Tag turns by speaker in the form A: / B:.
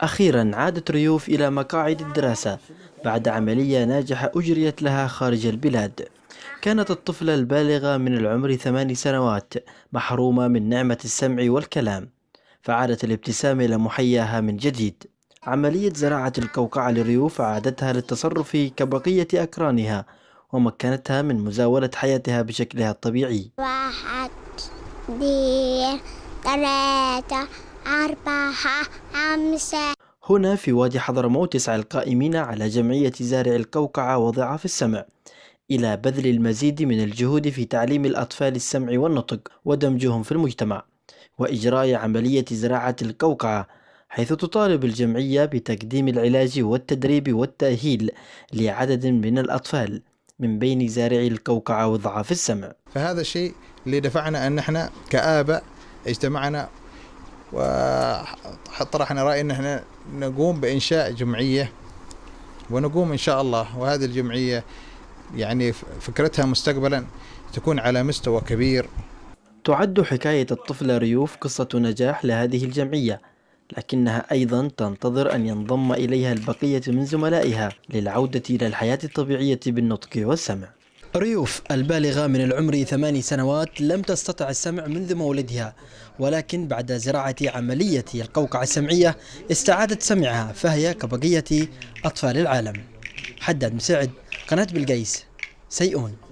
A: أخيرا عادت ريوف إلى مقاعد الدراسة بعد عملية ناجحة أجريت لها خارج البلاد كانت الطفلة البالغة من العمر ثمان سنوات محرومة من نعمة السمع والكلام فعادت الابتسامة إلى محياها من جديد عملية زراعة القوقعة لريوف عادتها للتصرف كبقية أقرانها ومكنتها من مزاولة حياتها بشكلها الطبيعي
B: واحد اثنين ثلاثة أربعة خمسة
A: هنا في وادي حضرموت يسعى القائمين على جمعية زارع القوقعة وضعاف السمع إلى بذل المزيد من الجهود في تعليم الأطفال السمع والنطق ودمجهم في المجتمع وإجراء عملية زراعة القوقعة حيث تطالب الجمعية بتقديم العلاج والتدريب والتأهيل
C: لعدد من الأطفال من بين زارعي القوقعة وضعاف السمع فهذا الشيء اللي دفعنا أن احنا كآباء اجتمعنا وطرحنا رأي أن احنا نقوم بإنشاء جمعية ونقوم إن شاء الله وهذه الجمعية يعني فكرتها مستقبلا تكون على مستوى كبير تعد حكاية الطفلة ريوف قصة نجاح لهذه الجمعية
A: لكنها أيضا تنتظر أن ينضم إليها البقية من زملائها للعودة إلى الحياة الطبيعية بالنطق والسمع ريوف البالغة من العمر ثماني سنوات لم تستطع السمع منذ مولدها ولكن بعد زراعة عملية القوقعة السمعية استعادت سمعها فهي كبقية أطفال العالم حداد مساعد قناة بلقيس سيئون